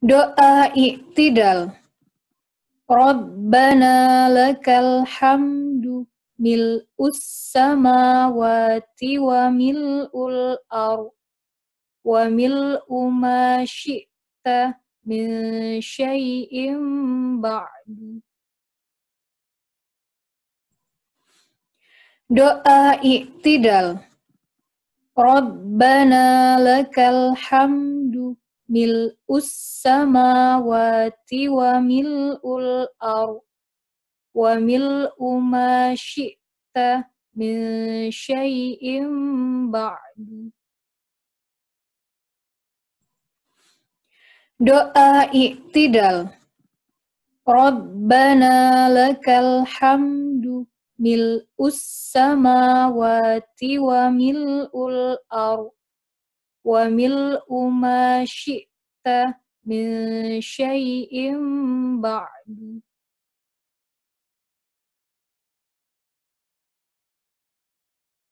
Doa i'tidal. Rabbana lakal hamdu mil samawati wa ul ar wa mil ma syi'ta min syai'in ba'du. Doa i'tidal. Rabbana lakal hamdu mil samawati wa ul ar wa mil umashita min syai'in ba'du Doa iktidal Rabbana lakal hamdu mil mil'us samawati wa ul ar وملء ما شئت من شيء بعد